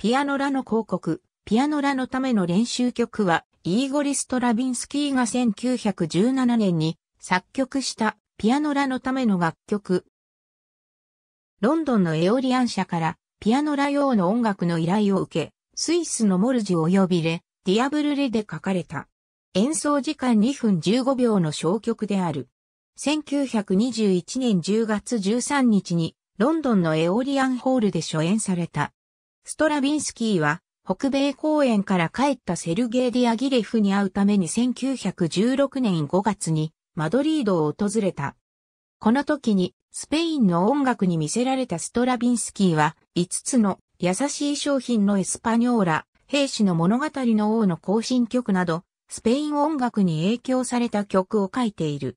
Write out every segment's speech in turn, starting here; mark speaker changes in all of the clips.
Speaker 1: ピアノラの広告、ピアノラのための練習曲は、イーゴリ・ストラビンスキーが1917年に作曲したピアノラのための楽曲。ロンドンのエオリアン社からピアノラ用の音楽の依頼を受け、スイスのモルジュ及びレ、ディアブルレで書かれた。演奏時間2分15秒の小曲である。1921年10月13日にロンドンのエオリアンホールで初演された。ストラビンスキーは、北米公演から帰ったセルゲイ・ディアギレフに会うために1916年5月にマドリードを訪れた。この時にスペインの音楽に魅せられたストラビンスキーは5つの優しい商品のエスパニョーラ、兵士の物語の王の行進曲などスペイン音楽に影響された曲を書いている。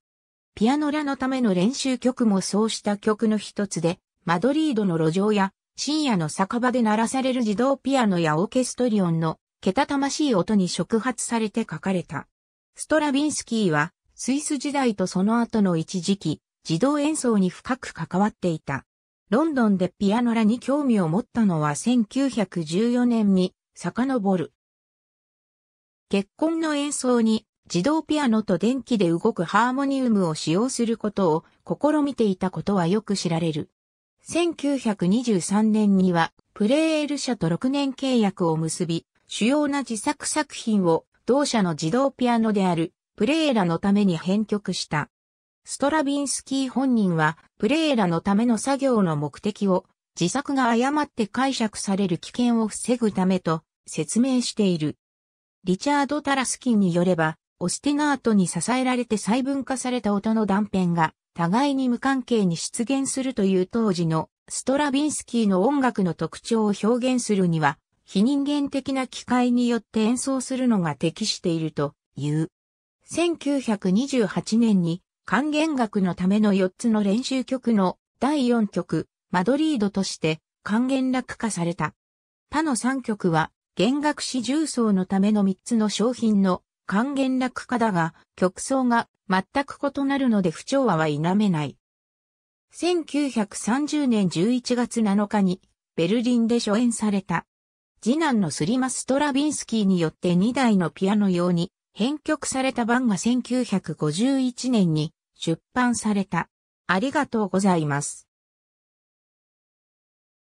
Speaker 1: ピアノラのための練習曲もそうした曲の一つでマドリードの路上や深夜の酒場で鳴らされる自動ピアノやオーケストリオンの、けたたましい音に触発されて書かれた。ストラビンスキーは、スイス時代とその後の一時期、自動演奏に深く関わっていた。ロンドンでピアノらに興味を持ったのは1914年に遡る。結婚の演奏に自動ピアノと電気で動くハーモニウムを使用することを試みていたことはよく知られる。1923年にはプレーエル社と6年契約を結び、主要な自作作品を同社の自動ピアノであるプレーラのために編曲した。ストラビンスキー本人はプレーラのための作業の目的を自作が誤って解釈される危険を防ぐためと説明している。リチャード・タラスキンによれば、オスティナートに支えられて細分化された音の断片が互いに無関係に出現するという当時のストラビンスキーの音楽の特徴を表現するには、非人間的な機械によって演奏するのが適しているという。1928年に還元楽のための4つの練習曲の第4曲、マドリードとして還元楽化された。他の3曲は弦楽師重奏のための3つの商品の還元楽化だが、曲奏が全く異なるので不調和は否めない。1930年11月7日にベルリンで初演された。次男のスリマストラビンスキーによって2台のピアノ用に編曲された版が1951年に出版された。ありがとうございます。